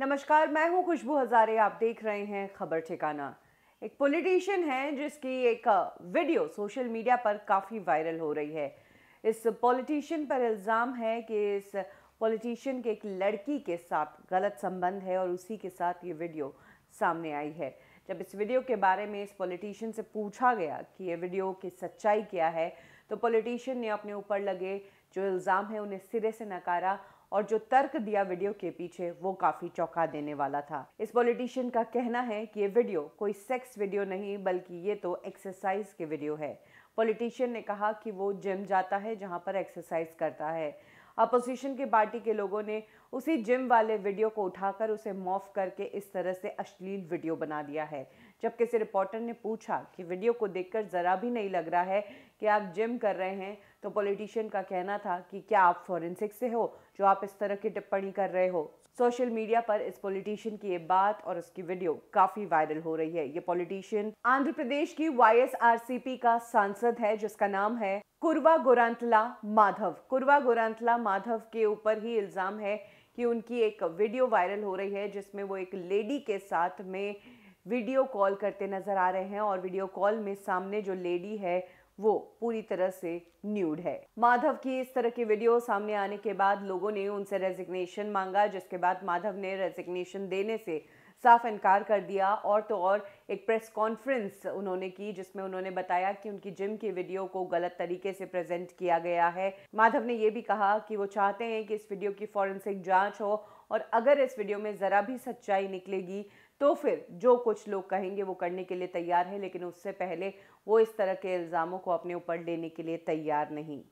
नमस्कार मैं हूं खुशबू हजारे आप देख रहे हैं खबर ठिकाना एक पॉलिटिशियन है जिसकी एक वीडियो सोशल मीडिया पर काफ़ी वायरल हो रही है इस पॉलिटिशियन पर इल्ज़ाम है कि इस पॉलिटिशियन के एक लड़की के साथ गलत संबंध है और उसी के साथ ये वीडियो सामने आई है जब इस वीडियो के बारे में इस पॉलिटिशियन से पूछा गया कि ये वीडियो की सच्चाई क्या है तो पॉलिटिशियन ने अपने ऊपर लगे जो इल्ज़ाम है उन्हें सिरे से नकारा और जो तर्क दिया वीडियो के पीछे वो काफ़ी चौंका देने वाला था इस पॉलिटिशियन का कहना है कि ये वीडियो कोई सेक्स वीडियो नहीं बल्कि ये तो एक्सरसाइज के वीडियो है पॉलिटिशियन ने कहा कि वो जिम जाता है जहाँ पर एक्सरसाइज करता है अपोजिशन की पार्टी के लोगों ने उसी जिम वाले वीडियो को उठाकर उसे मॉफ करके इस तरह से अश्लील वीडियो बना दिया है जब किसी रिपोर्टर ने पूछा कि वीडियो को देखकर ज़रा भी नहीं लग रहा है कि आप जिम कर रहे हैं तो पॉलिटिशियन का कहना था कि क्या आप फॉरेंसिक से हो जो आप इस तरह की टिप्पणी कर रहे हो सोशल मीडिया पर इस पॉलिटिशियन की ये बात और उसकी वीडियो काफी वायरल हो रही है ये पॉलिटिशियन आंध्र प्रदेश की वाई का सांसद है जिसका नाम है कुरवा गोरांतला माधव कुरवा गोरांतला माधव के ऊपर ही इल्ज़ाम है कि उनकी एक वीडियो वायरल हो रही है जिसमें वो एक लेडी के साथ में वीडियो कॉल करते नज़र आ रहे हैं और वीडियो कॉल में सामने जो लेडी है वो पूरी तरह से न्यूड है माधव की इस तरह की वीडियो सामने आने के बाद लोगों ने उनसे रेजिग्नेशन मांगा जिसके बाद माधव ने रेजिग्नेशन देने से साफ इनकार कर दिया और तो और एक प्रेस कॉन्फ्रेंस उन्होंने की जिसमें उन्होंने बताया कि उनकी जिम की वीडियो को गलत तरीके से प्रेजेंट किया गया है माधव ने ये भी कहा कि वो चाहते हैं कि इस वीडियो की फॉरेंसिक जांच हो और अगर इस वीडियो में ज़रा भी सच्चाई निकलेगी तो फिर जो कुछ लोग कहेंगे वो करने के लिए तैयार है लेकिन उससे पहले वो इस तरह के इल्ज़ामों को अपने ऊपर लेने के लिए तैयार नहीं